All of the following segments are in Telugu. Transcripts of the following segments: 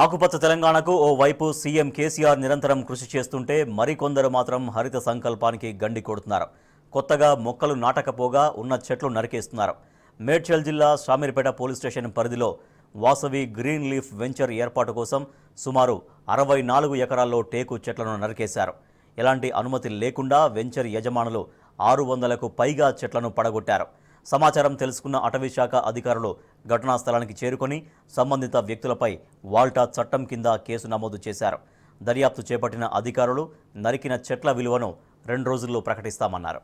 ఆకుపచ్చ తెలంగాణకు ఓ వైపు సీఎం కేసీఆర్ నిరంతరం కృషి చేస్తుంటే మరికొందరు మాత్రం హరిత సంకల్పానికి గండి కొడుతున్నారు కొత్తగా మొక్కలు నాటకపోగా ఉన్న చెట్లు నరికేస్తున్నారు మేడ్చల్ జిల్లా శామీర్పేట పోలీస్ స్టేషన్ పరిధిలో వాసవి గ్రీన్ లీఫ్ వెంచర్ ఏర్పాటు కోసం సుమారు అరవై నాలుగు ఎకరాల్లో టేకు చెట్లను నరికేశారు ఎలాంటి అనుమతి లేకుండా వెంచర్ యజమానులు ఆరు వందలకు పైగా చెట్లను పడగొట్టారు సమాచారం తెలుసుకున్న అటవీ శాఖ అధికారులు ఘటనా స్థలానికి చేరుకొని సంబంధిత వ్యక్తులపై వాల్టా చట్టం కింద కేసు నమోదు చేశారు దర్యాప్తు చేపట్టిన అధికారులు నరికిన చెట్ల విలువను రెండు రోజుల్లో ప్రకటిస్తామన్నారు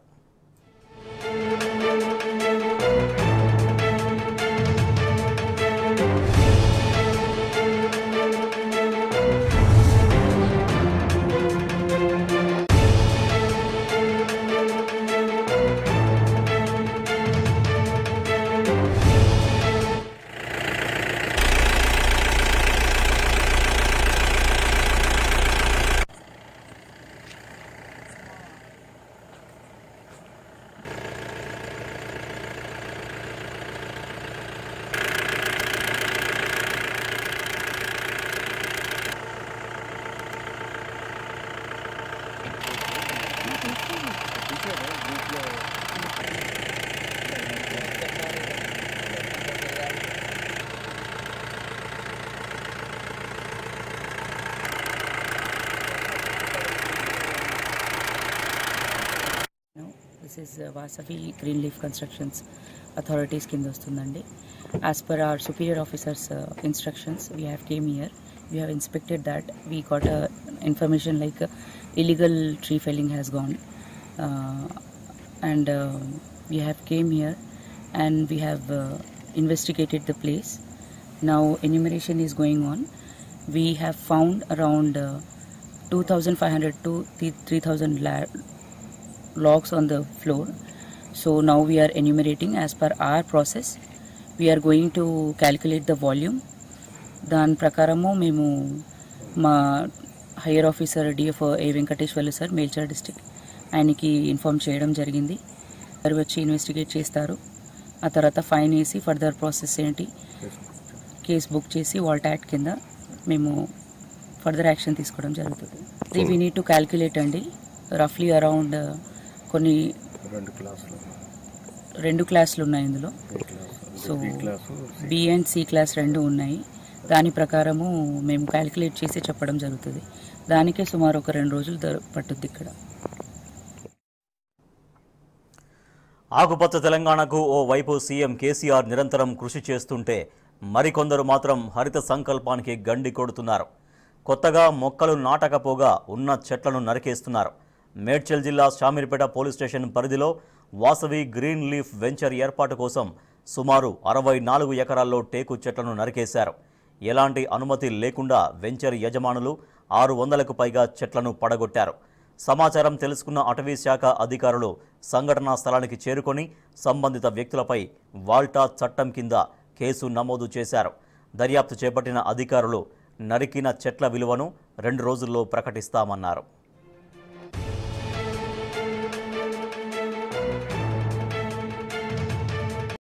This is uh, Green Leaf Constructions Authorities Kindostunande. As per our superior officer's uh, instructions, we have came here. We have inspected that. We got uh, information like uh, illegal tree felling has gone. Uh, and uh, we have came here and we have uh, investigated the place. Now enumeration is going on. We have found around 2500 to 3000 logs on the floor. So now we are enumerating as per our process. We are going to calculate the volume. dan prakaramo memu ma higher officer DF A Venkateswarlu sir మేల్చర్ district ఆయనకి ఇన్ఫామ్ చేయడం జరిగింది వారు వచ్చి ఇన్వెస్టిగేట్ చేస్తారు ఆ తర్వాత ఫైన్ వేసి ఫర్దర్ ప్రాసెస్ ఏంటి కేసు బుక్ చేసి వాల్ట్ యాక్ట్ కింద మేము ఫర్దర్ యాక్షన్ తీసుకోవడం జరుగుతుంది ఇది వీ నీడ్ టు క్యాల్కులేట్ అండి రఫ్లీ అరౌండ్ కొన్ని రెండు క్లాసులు ఉన్నాయి ఇందులో so B and C class రెండు ఉన్నాయి దాని ప్రకారము మేము క్యాల్కులేట్ చేసి చెప్పడం జరుగుతుంది దానికే సుమారు ఒక రెండు రోజులు పట్టుద్ది ఇక్కడ ఆకుపచ్చ తెలంగాణకు ఓ వైపు సీఎం కేసీఆర్ నిరంతరం కృషి చేస్తుంటే మరికొందరు మాత్రం హరిత సంకల్పానికి గండి కొడుతున్నారు కొత్తగా మొక్కలు నాటకపోగా ఉన్న చెట్లను నరికేస్తున్నారు మేడ్చల్ జిల్లా శామీర్పేట పోలీస్ స్టేషన్ పరిధిలో వాసవి గ్రీన్ లీఫ్ వెంచర్ ఏర్పాటు కోసం సుమారు అరవై నాలుగు ఎకరాల్లో టేకు చెట్లను నరికేశారు ఎలాంటి అనుమతి లేకుండా వెంచర్ యజమానులు ఆరు వందలకు పైగా చెట్లను పడగొట్టారు సమాచారం తెలుసుకున్న అటవీ శాఖ అధికారులు సంఘటనా స్థలానికి చేరుకొని సంబంధిత వ్యక్తులపై వాల్టా చట్టం కింద కేసు నమోదు చేశారు దర్యాప్తు చేపట్టిన అధికారులు నరికిన చెట్ల విలువను రెండు రోజుల్లో ప్రకటిస్తామన్నారు